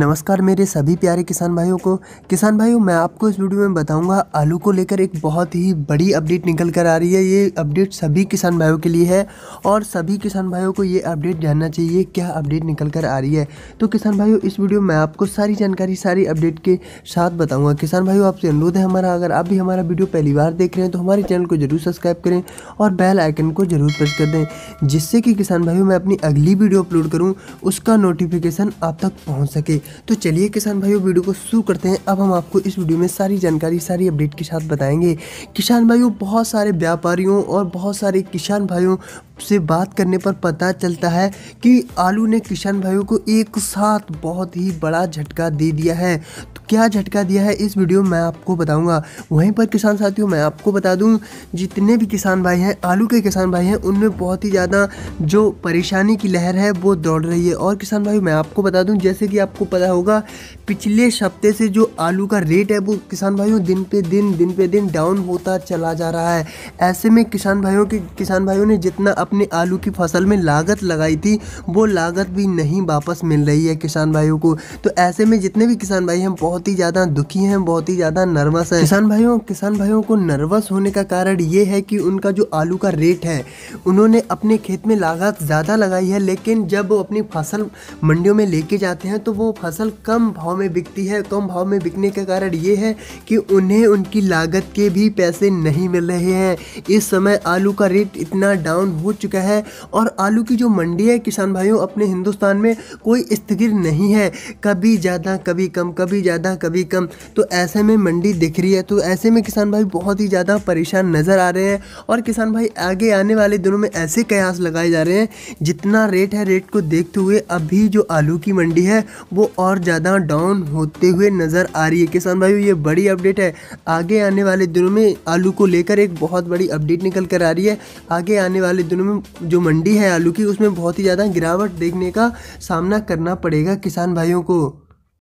नमस्कार मेरे सभी प्यारे किसान भाइयों को किसान भाइयों मैं आपको इस वीडियो में बताऊंगा आलू को लेकर एक बहुत ही बड़ी अपडेट निकल कर आ रही है ये अपडेट सभी किसान भाइयों के लिए है और सभी किसान भाइयों को ये अपडेट जानना चाहिए क्या अपडेट निकल कर आ रही है तो किसान भाइयों इस वीडियो में आपको सारी जानकारी सारी अपडेट के साथ बताऊँगा किसान भाइयों आपसे अनुरोध है हमारा अगर आप भी हमारा वीडियो पहली बार देख रहे हैं तो हमारे चैनल को जरूर सब्सक्राइब करें और बेल आइकन को जरूर प्रेस कर दें जिससे कि किसान भाइयों मैं अपनी अगली वीडियो अपलोड करूँ उसका नोटिफिकेशन आप तक पहुँच सके तो चलिए किसान भाइयों वीडियो को शुरू करते हैं अब हम आपको इस वीडियो में सारी जानकारी सारी अपडेट के साथ बताएंगे किसान भाइयों बहुत सारे व्यापारियों और बहुत सारे किसान भाइयों से बात करने पर पता चलता है कि आलू ने किसान भाइयों को एक साथ बहुत ही बड़ा झटका दे दिया है तो क्या झटका दिया है इस वीडियो में मैं आपको बताऊंगा वहीं पर किसान साथियों मैं आपको बता दूं जितने भी किसान भाई हैं आलू के किसान भाई हैं उनमें बहुत ही ज़्यादा जो परेशानी की लहर है वो दौड़ रही है और किसान भाई मैं आपको बता दूँ जैसे कि आपको पता होगा पिछले हफ्ते से जो आलू का रेट है वो किसान भाइयों दिन पे दिन दिन पे दिन डाउन होता चला जा रहा है ऐसे में किसान भाइयों के किसान भाइयों ने जितना आपने आलू की फसल में लागत लगाई थी वो लागत भी नहीं वापस मिल रही है किसान भाइयों को तो ऐसे में जितने भी किसान भाई हैं बहुत ही ज़्यादा दुखी हैं बहुत ही ज़्यादा नर्वस हैं किसान भाइयों किसान भाइयों को नर्वस होने का कारण ये है कि उनका जो आलू का रेट है उन्होंने अपने खेत में लागत ज़्यादा लगाई है लेकिन जब वो अपनी फसल मंडियों में लेके जाते हैं तो वो फसल कम भाव में बिकती है कम भाव में बिकने का कारण ये है कि उन्हें उनकी लागत के भी पैसे नहीं मिल रहे हैं इस समय आलू का रेट इतना डाउन हो चुका है और आलू की जो मंडी है किसान भाइयों अपने हिंदुस्तान में कोई स्थिर नहीं है कभी ज़्यादा कभी कम कभी ज़्यादा कभी कम तो ऐसे में मंडी दिख रही है तो ऐसे में किसान भाई बहुत ही ज़्यादा परेशान नज़र आ रहे हैं और किसान भाई आगे आने वाले दिनों में ऐसे कयास लगाए जा रहे हैं जितना रेट है रेट को देखते हुए अभी जो आलू की मंडी है वो और ज़्यादा डाउन होते हुए नज़र आ रही है किसान भाइयों ये बड़ी अपडेट है आगे आने वाले दिनों में आलू को लेकर एक बहुत बड़ी अपडेट निकल कर आ रही है आगे आने वाले दिनों में में जो मंडी है आलू की उसमें बहुत ही ज़्यादा गिरावट देखने का सामना करना पड़ेगा किसान भाइयों को